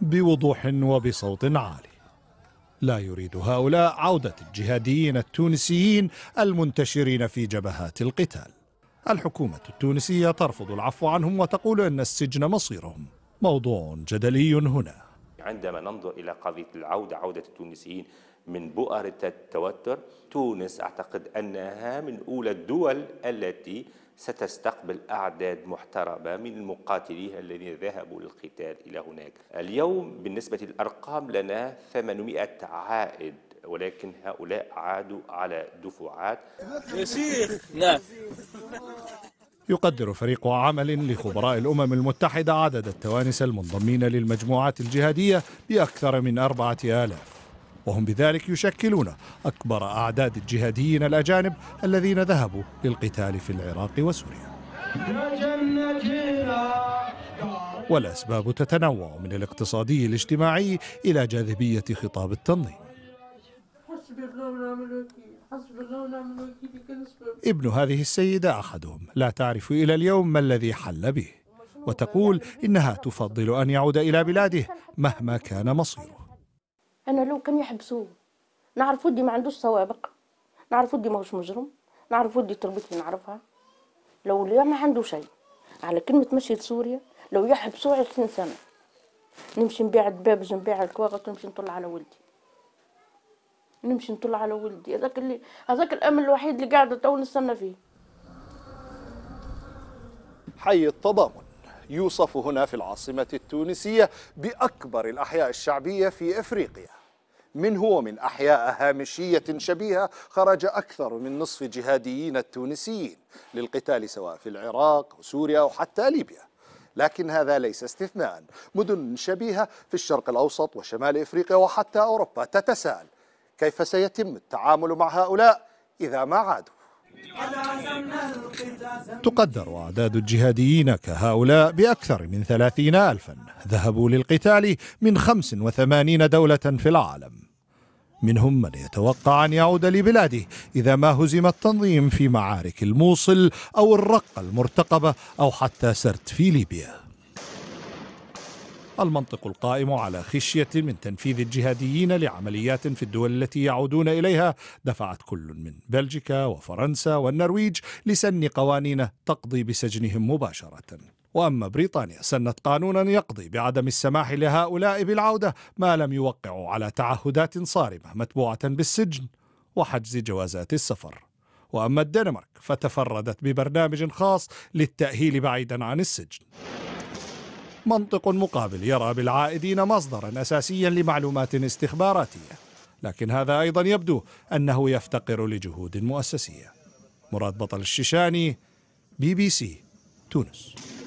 بوضوح وبصوت عالي لا يريد هؤلاء عودة الجهاديين التونسيين المنتشرين في جبهات القتال الحكومة التونسية ترفض العفو عنهم وتقول أن السجن مصيرهم موضوع جدلي هنا عندما ننظر إلى قضية العودة عودة التونسيين من بؤرة التوتر تونس أعتقد أنها من أولى الدول التي ستستقبل أعداد محترمة من المقاتلين الذين ذهبوا للقتال إلى هناك اليوم بالنسبة للأرقام لنا 800 عائد ولكن هؤلاء عادوا على دفعات يا شيخ نعم يقدر فريق عمل لخبراء الأمم المتحدة عدد التوانس المنضمين للمجموعات الجهادية بأكثر من أربعة آلاف وهم بذلك يشكلون أكبر أعداد الجهاديين الأجانب الذين ذهبوا للقتال في العراق وسوريا والأسباب تتنوع من الاقتصادي الاجتماعي إلى جاذبية خطاب التنظيم ابن هذه السيدة أحدهم لا تعرف إلى اليوم ما الذي حل به وتقول إنها تفضل أن يعود إلى بلاده مهما كان مصيره انا لو كان يحبسوه نعرف ودي ما عندوش سوابق نعرف ودي ماهوش مجرم نعرف ودي تربيتي نعرفها لو لا ما عنده شيء على كلمة مشيت سوريا لو يحبسوه عشرين سنة نمشي نبيع الدبابج نبيع الكواغط ونمشي نطلع على ولدي نمشي نطلع على ولدي هذاك اللي هذاك الامل الوحيد اللي قاعده تو نستنى فيه حي التضامن يوصف هنا في العاصمه التونسيه باكبر الاحياء الشعبيه في افريقيا منه ومن أحياء هامشية شبيهة خرج أكثر من نصف جهاديين التونسيين للقتال سواء في العراق وسوريا وحتى ليبيا لكن هذا ليس استثناء مدن شبيهة في الشرق الأوسط وشمال إفريقيا وحتى أوروبا تتساءل كيف سيتم التعامل مع هؤلاء إذا ما عادوا تقدر أعداد الجهاديين كهؤلاء بأكثر من ثلاثين ألفا ذهبوا للقتال من خمس وثمانين دولة في العالم منهم من يتوقع أن يعود لبلاده إذا ما هزم التنظيم في معارك الموصل أو الرقة المرتقبة أو حتى سرت في ليبيا المنطق القائم على خشية من تنفيذ الجهاديين لعمليات في الدول التي يعودون إليها دفعت كل من بلجيكا وفرنسا والنرويج لسن قوانين تقضي بسجنهم مباشرة واما بريطانيا سنت قانونا يقضي بعدم السماح لهؤلاء بالعوده ما لم يوقعوا على تعهدات صارمه متبوعه بالسجن وحجز جوازات السفر. واما الدنمارك فتفردت ببرنامج خاص للتاهيل بعيدا عن السجن. منطق مقابل يرى بالعائدين مصدرا اساسيا لمعلومات استخباراتيه لكن هذا ايضا يبدو انه يفتقر لجهود مؤسسيه مراد بطل الشيشاني بي بي سي تونس